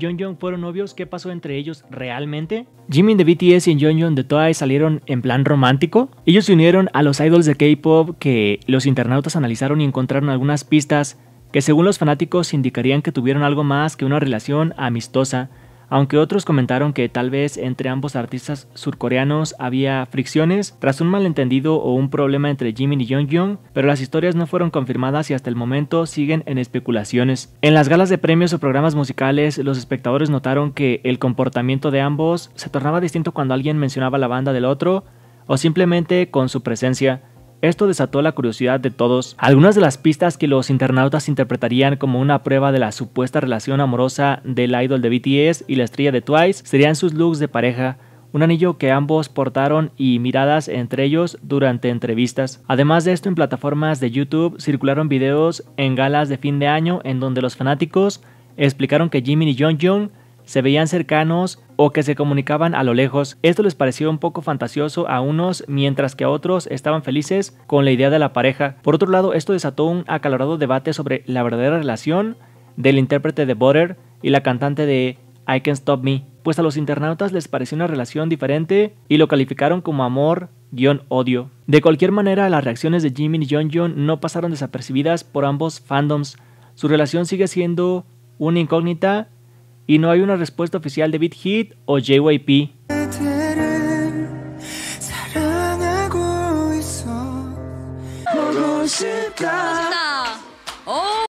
John Young fueron novios, ¿qué pasó entre ellos realmente? Jimin de BTS y John Young de Twice salieron en plan romántico. Ellos se unieron a los idols de K-pop que los internautas analizaron y encontraron algunas pistas que según los fanáticos indicarían que tuvieron algo más que una relación amistosa aunque otros comentaron que tal vez entre ambos artistas surcoreanos había fricciones tras un malentendido o un problema entre Jimin y Jonghyun, pero las historias no fueron confirmadas y hasta el momento siguen en especulaciones. En las galas de premios o programas musicales, los espectadores notaron que el comportamiento de ambos se tornaba distinto cuando alguien mencionaba la banda del otro o simplemente con su presencia. Esto desató la curiosidad de todos. Algunas de las pistas que los internautas interpretarían como una prueba de la supuesta relación amorosa del idol de BTS y la estrella de Twice serían sus looks de pareja, un anillo que ambos portaron y miradas entre ellos durante entrevistas. Además de esto, en plataformas de YouTube circularon videos en galas de fin de año en donde los fanáticos explicaron que Jimin y Jung se veían cercanos o que se comunicaban a lo lejos. Esto les pareció un poco fantasioso a unos, mientras que a otros estaban felices con la idea de la pareja. Por otro lado, esto desató un acalorado debate sobre la verdadera relación del intérprete de Butter y la cantante de I Can Stop Me, pues a los internautas les pareció una relación diferente y lo calificaron como amor odio. De cualquier manera, las reacciones de Jimmy y John John no pasaron desapercibidas por ambos fandoms. Su relación sigue siendo una incógnita y no hay una respuesta oficial de BitHit o JYP.